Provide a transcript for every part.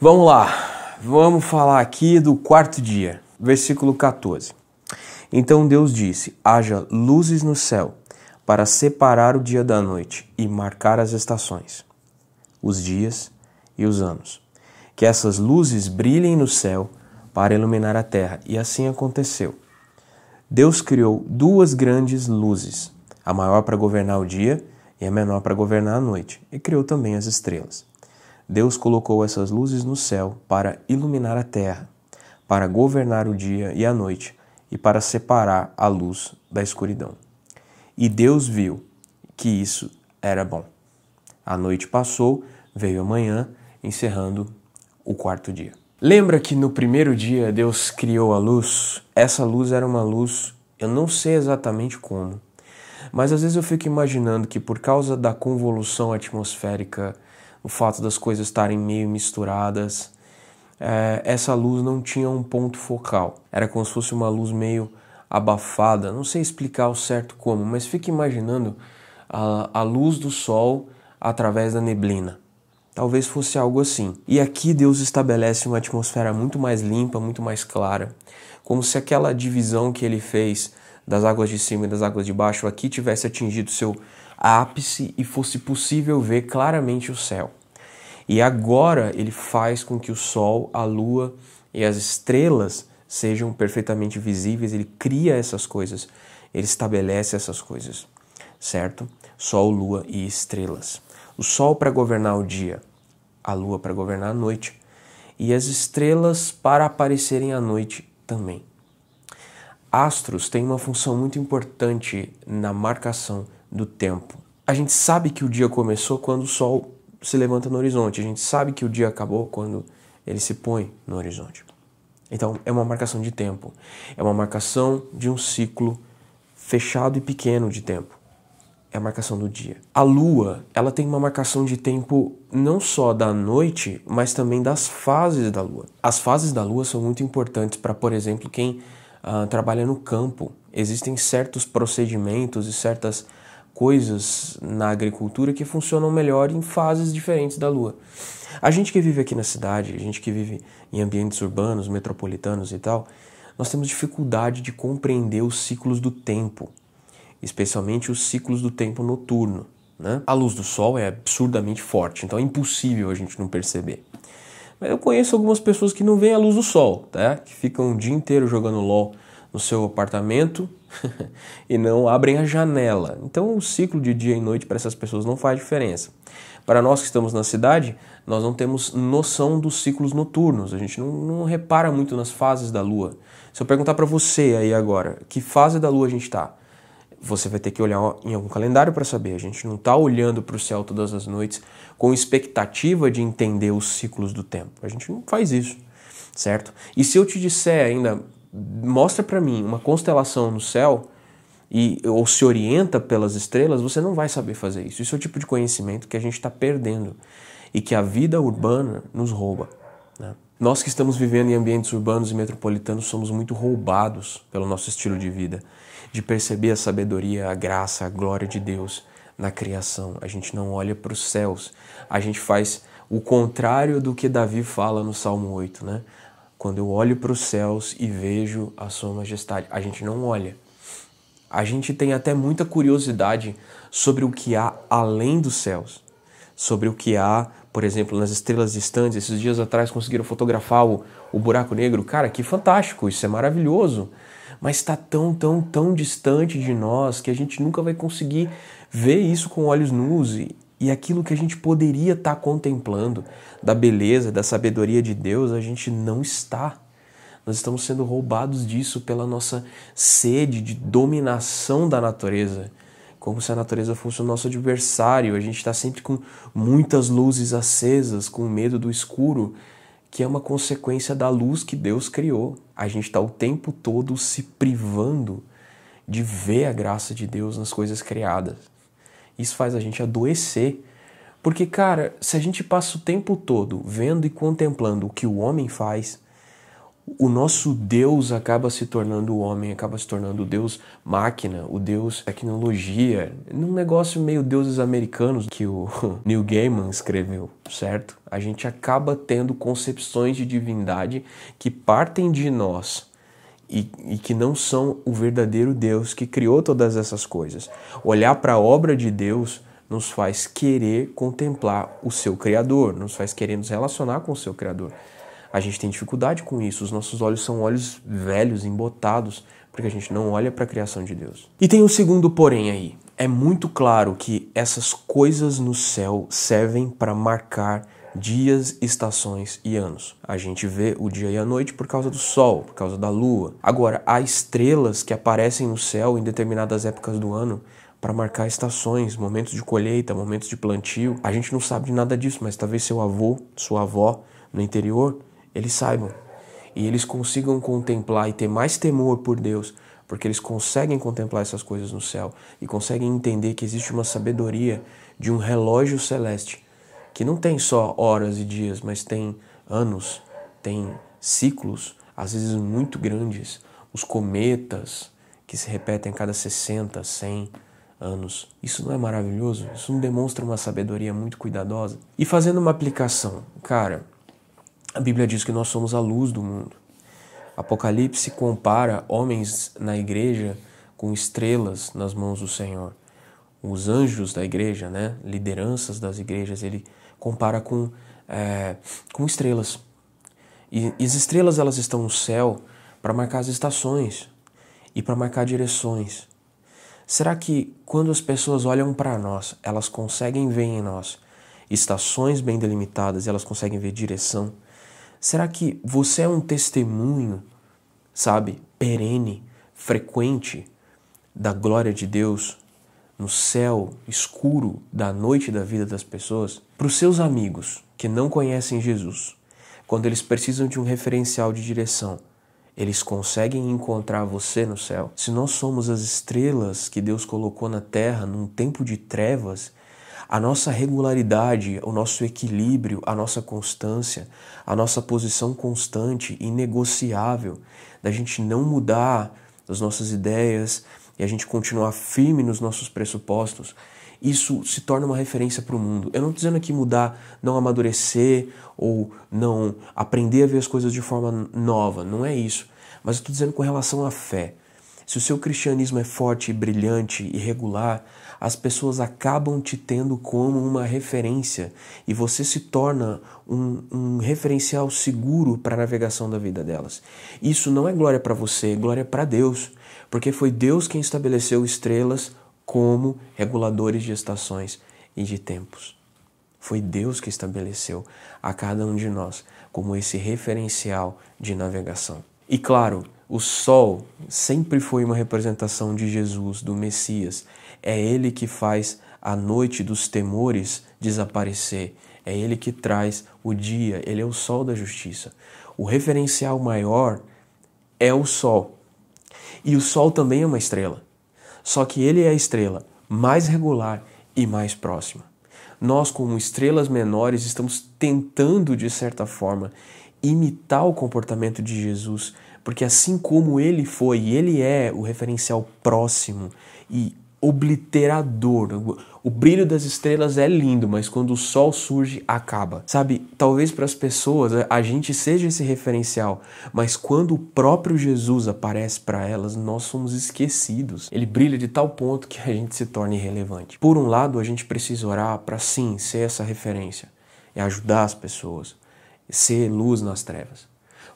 Vamos lá, vamos falar aqui do quarto dia, versículo 14. Então Deus disse: haja luzes no céu para separar o dia da noite e marcar as estações, os dias e os anos. Que essas luzes brilhem no céu para iluminar a terra, e assim aconteceu. Deus criou duas grandes luzes, a maior para governar o dia e a menor para governar a noite, e criou também as estrelas. Deus colocou essas luzes no céu para iluminar a terra, para governar o dia e a noite e para separar a luz da escuridão. E Deus viu que isso era bom. A noite passou, veio a manhã, encerrando o quarto dia. Lembra que no primeiro dia Deus criou a luz? Essa luz era uma luz, eu não sei exatamente como, mas às vezes eu fico imaginando que por causa da convolução atmosférica o fato das coisas estarem meio misturadas. É, essa luz não tinha um ponto focal, era como se fosse uma luz meio abafada. Não sei explicar ao certo como, mas fique imaginando a, a luz do sol através da neblina. Talvez fosse algo assim. E aqui Deus estabelece uma atmosfera muito mais limpa, muito mais clara, como se aquela divisão que ele fez das águas de cima e das águas de baixo aqui tivesse atingido seu ápice e fosse possível ver claramente o céu. E agora ele faz com que o sol, a lua e as estrelas sejam perfeitamente visíveis, ele cria essas coisas, ele estabelece essas coisas, certo? Sol, lua e estrelas. O sol para governar o dia, a lua para governar a noite e as estrelas para aparecerem à noite também. Astros têm uma função muito importante na marcação do tempo. A gente sabe que o dia começou quando o sol se levanta no horizonte, a gente sabe que o dia acabou quando ele se põe no horizonte. Então, é uma marcação de tempo, é uma marcação de um ciclo fechado e pequeno de tempo. É a marcação do dia. A lua, ela tem uma marcação de tempo não só da noite, mas também das fases da lua. As fases da lua são muito importantes para, por exemplo, quem uh, trabalha no campo. Existem certos procedimentos e certas coisas na agricultura que funcionam melhor em fases diferentes da lua. A gente que vive aqui na cidade, a gente que vive em ambientes urbanos, metropolitanos e tal, nós temos dificuldade de compreender os ciclos do tempo, especialmente os ciclos do tempo noturno. Né? A luz do sol é absurdamente forte, então é impossível a gente não perceber. Mas eu conheço algumas pessoas que não veem a luz do sol, tá? que ficam o dia inteiro jogando LOL no seu apartamento e não abrem a janela. Então o ciclo de dia e noite para essas pessoas não faz diferença. Para nós que estamos na cidade, nós não temos noção dos ciclos noturnos, a gente não, não repara muito nas fases da lua. Se eu perguntar para você aí agora, que fase da lua a gente está? Você vai ter que olhar em algum calendário para saber. A gente não está olhando para o céu todas as noites com expectativa de entender os ciclos do tempo. A gente não faz isso, certo? E se eu te disser ainda mostra para mim uma constelação no céu e ou se orienta pelas estrelas, você não vai saber fazer isso. Isso é o tipo de conhecimento que a gente está perdendo e que a vida urbana nos rouba. Né? Nós que estamos vivendo em ambientes urbanos e metropolitanos somos muito roubados pelo nosso estilo de vida, de perceber a sabedoria, a graça, a glória de Deus na criação. A gente não olha para os céus, a gente faz o contrário do que Davi fala no Salmo 8, né? quando eu olho para os céus e vejo a Sua Majestade. A gente não olha. A gente tem até muita curiosidade sobre o que há além dos céus, sobre o que há, por exemplo, nas estrelas distantes. Esses dias atrás conseguiram fotografar o, o buraco negro. Cara, que fantástico! Isso é maravilhoso mas está tão, tão, tão distante de nós que a gente nunca vai conseguir ver isso com olhos nus. E, e aquilo que a gente poderia estar tá contemplando da beleza, da sabedoria de Deus, a gente não está. Nós estamos sendo roubados disso pela nossa sede de dominação da natureza. Como se a natureza fosse o nosso adversário. A gente está sempre com muitas luzes acesas, com medo do escuro, que é uma consequência da luz que Deus criou. A gente está o tempo todo se privando de ver a graça de Deus nas coisas criadas. Isso faz a gente adoecer, porque, cara, se a gente passa o tempo todo vendo e contemplando o que o homem faz, o nosso Deus acaba se tornando o homem, acaba se tornando o Deus máquina, o Deus tecnologia, num negócio meio deuses americanos que o Neil Gaiman escreveu, certo? A gente acaba tendo concepções de divindade que partem de nós e, e que não são o verdadeiro Deus que criou todas essas coisas. Olhar para a obra de Deus nos faz querer contemplar o seu Criador, nos faz querer nos relacionar com o seu Criador. A gente tem dificuldade com isso, os nossos olhos são olhos velhos, embotados, porque a gente não olha para a criação de Deus. E tem um segundo porém aí. É muito claro que essas coisas no céu servem para marcar dias, estações e anos. A gente vê o dia e a noite por causa do sol, por causa da lua. Agora, há estrelas que aparecem no céu em determinadas épocas do ano para marcar estações, momentos de colheita, momentos de plantio. A gente não sabe de nada disso, mas talvez seu avô, sua avó no interior, eles saibam. E eles consigam contemplar e ter mais temor por Deus, porque eles conseguem contemplar essas coisas no céu e conseguem entender que existe uma sabedoria de um relógio celeste que não tem só horas e dias, mas tem anos, tem ciclos, às vezes muito grandes. Os cometas que se repetem a cada 60, 100 anos. Isso não é maravilhoso? Isso não demonstra uma sabedoria muito cuidadosa? E fazendo uma aplicação, cara, a Bíblia diz que nós somos a luz do mundo. Apocalipse compara homens na igreja com estrelas nas mãos do Senhor. Os anjos da igreja, né, lideranças das igrejas, ele compara com, é, com estrelas. E, e as estrelas elas estão no céu para marcar as estações e para marcar direções. Será que quando as pessoas olham para nós, elas conseguem ver em nós estações bem delimitadas, elas conseguem ver direção? Será que você é um testemunho, sabe, perene, frequente da glória de Deus no céu escuro da noite da vida das pessoas, para os seus amigos que não conhecem Jesus, quando eles precisam de um referencial de direção, eles conseguem encontrar você no céu. Se nós somos as estrelas que Deus colocou na terra num tempo de trevas, a nossa regularidade, o nosso equilíbrio, a nossa constância, a nossa posição constante e negociável, da gente não mudar as nossas ideias, e a gente continuar firme nos nossos pressupostos, isso se torna uma referência para o mundo. Eu não estou dizendo aqui mudar, não amadurecer ou não aprender a ver as coisas de forma nova, não é isso. Mas eu estou dizendo com relação à fé. Se o seu cristianismo é forte, brilhante e regular, as pessoas acabam te tendo como uma referência e você se torna um, um referencial seguro para a navegação da vida delas. Isso não é glória para você, é glória para Deus porque foi Deus quem estabeleceu estrelas como reguladores de estações e de tempos. Foi Deus que estabeleceu a cada um de nós como esse referencial de navegação. E claro, o sol sempre foi uma representação de Jesus, do Messias. É ele que faz a noite dos temores desaparecer. É ele que traz o dia, ele é o sol da justiça. O referencial maior é o sol, e o Sol também é uma estrela. Só que ele é a estrela mais regular e mais próxima. Nós, como estrelas menores, estamos tentando, de certa forma, imitar o comportamento de Jesus, porque assim como ele foi, ele é o referencial próximo e obliterador, o brilho das estrelas é lindo, mas quando o sol surge, acaba. Sabe, talvez para as pessoas a gente seja esse referencial, mas quando o próprio Jesus aparece para elas, nós somos esquecidos. Ele brilha de tal ponto que a gente se torna irrelevante. Por um lado, a gente precisa orar para sim ser essa referência e ajudar as pessoas, ser luz nas trevas.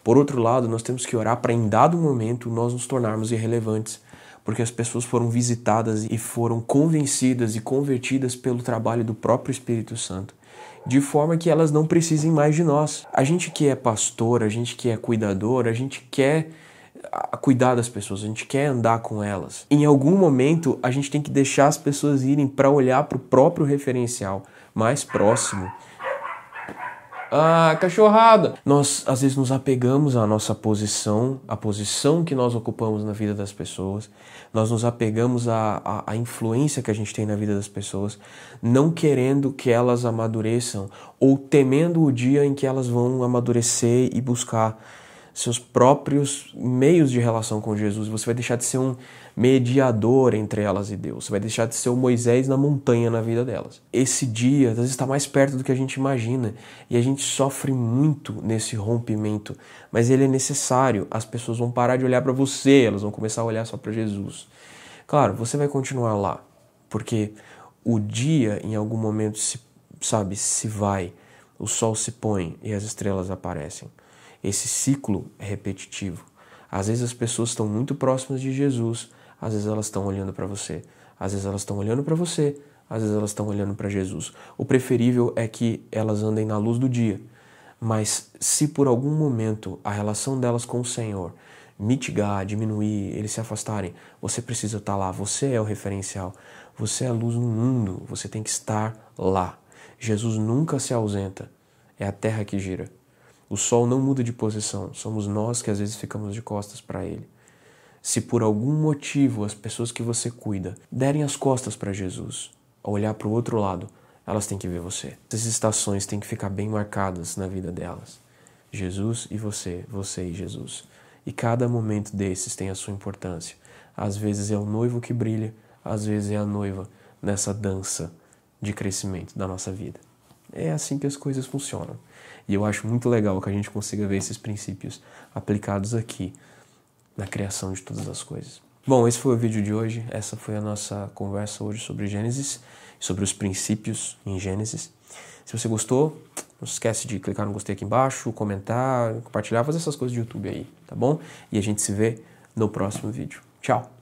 Por outro lado, nós temos que orar para em dado momento nós nos tornarmos irrelevantes porque as pessoas foram visitadas e foram convencidas e convertidas pelo trabalho do próprio Espírito Santo, de forma que elas não precisem mais de nós. A gente que é pastor, a gente que é cuidador, a gente quer cuidar das pessoas, a gente quer andar com elas. Em algum momento, a gente tem que deixar as pessoas irem para olhar para o próprio referencial mais próximo ah, cachorrada! Nós às vezes nos apegamos à nossa posição, à posição que nós ocupamos na vida das pessoas, nós nos apegamos à, à, à influência que a gente tem na vida das pessoas, não querendo que elas amadureçam ou temendo o dia em que elas vão amadurecer e buscar seus próprios meios de relação com Jesus. Você vai deixar de ser um mediador entre elas e Deus. Você vai deixar de ser o Moisés na montanha na vida delas. Esse dia, às vezes, está mais perto do que a gente imagina e a gente sofre muito nesse rompimento, mas ele é necessário. As pessoas vão parar de olhar para você, elas vão começar a olhar só para Jesus. Claro, você vai continuar lá, porque o dia em algum momento se, sabe, se vai, o sol se põe e as estrelas aparecem esse ciclo é repetitivo. Às vezes as pessoas estão muito próximas de Jesus, às vezes elas estão olhando para você, às vezes elas estão olhando para você, às vezes elas estão olhando para Jesus. O preferível é que elas andem na luz do dia, mas se por algum momento a relação delas com o Senhor mitigar, diminuir, eles se afastarem, você precisa estar tá lá, você é o referencial, você é a luz no mundo, você tem que estar lá. Jesus nunca se ausenta, é a terra que gira. O sol não muda de posição, somos nós que às vezes ficamos de costas para ele. Se por algum motivo as pessoas que você cuida derem as costas para Jesus, ao olhar para o outro lado, elas têm que ver você. Essas estações têm que ficar bem marcadas na vida delas. Jesus e você, você e Jesus. E cada momento desses tem a sua importância. Às vezes é o noivo que brilha, às vezes é a noiva nessa dança de crescimento da nossa vida. É assim que as coisas funcionam. E eu acho muito legal que a gente consiga ver esses princípios aplicados aqui na criação de todas as coisas. Bom, esse foi o vídeo de hoje. Essa foi a nossa conversa hoje sobre Gênesis, sobre os princípios em Gênesis. Se você gostou, não esquece de clicar no gostei aqui embaixo, comentar, compartilhar, fazer essas coisas do YouTube aí, tá bom? E a gente se vê no próximo vídeo. Tchau!